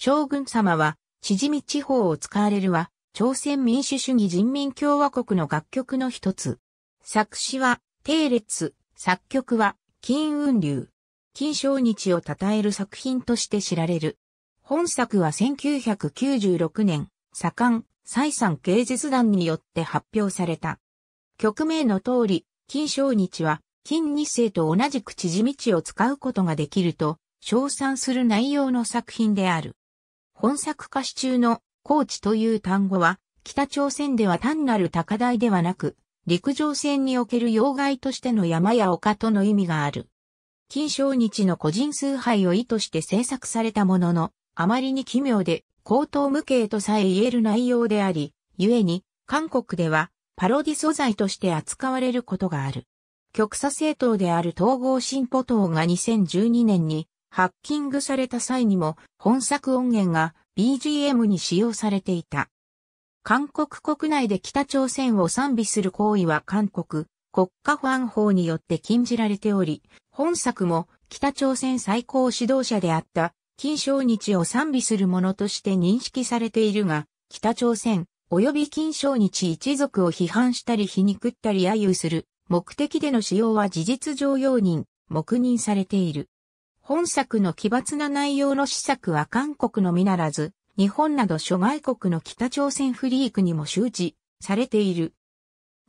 将軍様は、縮み地方を使われるは、朝鮮民主主義人民共和国の楽曲の一つ。作詞は、定列、作曲は、金雲流。金正日を称える作品として知られる。本作は1996年、左官、再三芸術団によって発表された。曲名の通り、金正日は、金二世と同じく縮み地を使うことができると、称賛する内容の作品である。本作歌詞中の高地という単語は、北朝鮮では単なる高台ではなく、陸上戦における要害としての山や丘との意味がある。金正日の個人崇拝を意図して制作されたものの、あまりに奇妙で、高等無形とさえ言える内容であり、故に、韓国では、パロディ素材として扱われることがある。極左政党である統合進歩党が2012年にハッキングされた際にも本作音源が BGM に使用されていた。韓国国内で北朝鮮を賛美する行為は韓国国家保安法によって禁じられており、本作も北朝鮮最高指導者であった金正日を賛美するものとして認識されているが、北朝鮮及び金正日一族を批判したり皮肉ったり揶揄する目的での使用は事実上容認、黙認されている。本作の奇抜な内容の施策は韓国のみならず、日本など諸外国の北朝鮮フリークにも周知されている。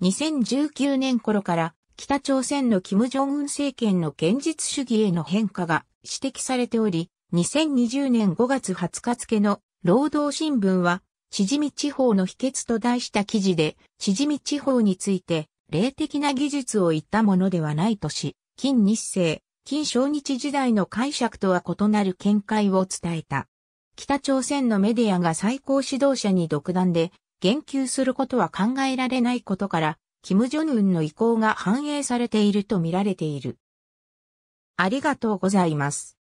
2019年頃から北朝鮮の金正恩政権の現実主義への変化が指摘されており、2020年5月20日付の労働新聞は、縮み地方の秘訣と題した記事で、縮み地方について、霊的な技術を言ったものではないとし、近日生。金正日時代の解釈とは異なる見解を伝えた。北朝鮮のメディアが最高指導者に独断で言及することは考えられないことから、金正恩の意向が反映されていると見られている。ありがとうございます。